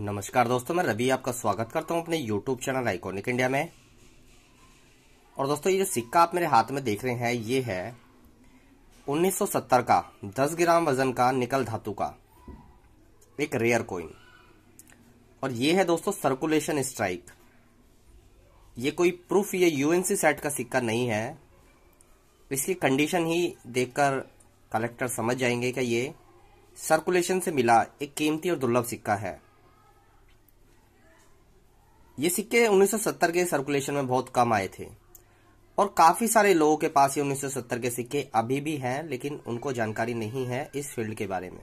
नमस्कार दोस्तों मैं रवि आपका स्वागत करता हूं अपने यूट्यूब चैनल आइकॉनिक इंडिया में और दोस्तों ये जो सिक्का आप मेरे हाथ में देख रहे हैं ये है 1970 का 10 ग्राम वजन का निकल धातु का एक रेयर कोइन और ये है दोस्तों सर्कुलेशन स्ट्राइक ये कोई प्रूफ ये यूएनसी सेट का सिक्का नहीं है इसकी कंडीशन ही देखकर कलेक्टर समझ जाएंगे कि ये सर्कुलेशन से मिला एक कीमती और दुर्लभ सिक्का है ये सिक्के 1970 के सर्कुलेशन में बहुत कम आए थे और काफ़ी सारे लोगों के पास ये 1970 के सिक्के अभी भी हैं लेकिन उनको जानकारी नहीं है इस फील्ड के बारे में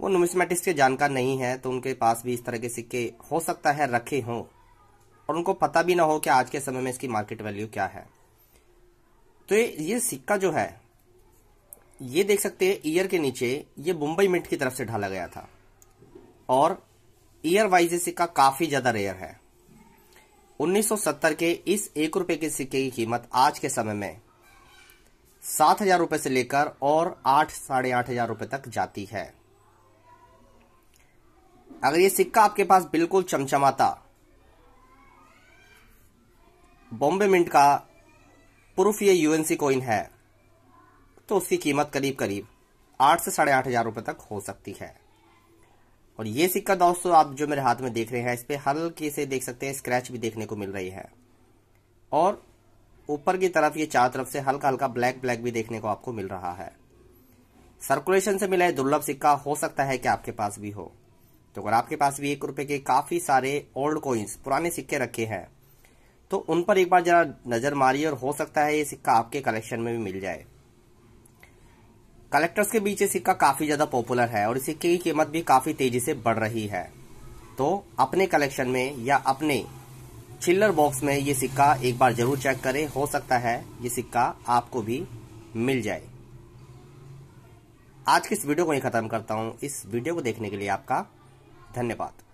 वो नुमिसमेटिक्स के जानकार नहीं है तो उनके पास भी इस तरह के सिक्के हो सकता है रखे हों और उनको पता भी ना हो कि आज के समय में इसकी मार्केट वैल्यू क्या है तो ये सिक्का जो है ये देख सकते हैं ईयर के नीचे ये मुंबई मिट की तरफ से ढाला गया था और ईयर वाइज ये सिक्का काफ़ी ज़्यादा रेयर है 1970 के इस एक रुपए के सिक्के की कीमत आज के समय में सात हजार रुपए से लेकर और आठ साढ़े आठ हजार रुपए तक जाती है अगर ये सिक्का आपके पास बिल्कुल चमचमाता बॉम्बे मिंट का प्रूफ ये यूएनसी कॉइन है तो उसकी कीमत करीब करीब आठ से साढ़े आठ हजार रुपए तक हो सकती है और ये सिक्का दोस्तों आप जो मेरे हाथ में देख रहे हैं इस पर हल्के से देख सकते हैं स्क्रैच भी देखने को मिल रही है और ऊपर की तरफ ये चार तरफ से हल्का हल्का ब्लैक ब्लैक भी देखने को आपको मिल रहा है सर्कुलेशन से मिला दुर्लभ सिक्का हो सकता है कि आपके पास भी हो तो अगर आपके पास भी एक रुपए के काफी सारे ओल्ड कॉइन्स पुराने सिक्के रखे हैं तो उन पर एक बार जरा नजर मारिए और हो सकता है ये सिक्का आपके कलेक्शन में भी मिल जाए कलेक्टर्स के बीच ये सिक्का काफी ज्यादा पॉपुलर है और इस सिक्के की कीमत भी काफी तेजी से बढ़ रही है तो अपने कलेक्शन में या अपने चिल्लर बॉक्स में ये सिक्का एक बार जरूर चेक करें हो सकता है ये सिक्का आपको भी मिल जाए आज की इस वीडियो को ही खत्म करता हूं इस वीडियो को देखने के लिए आपका धन्यवाद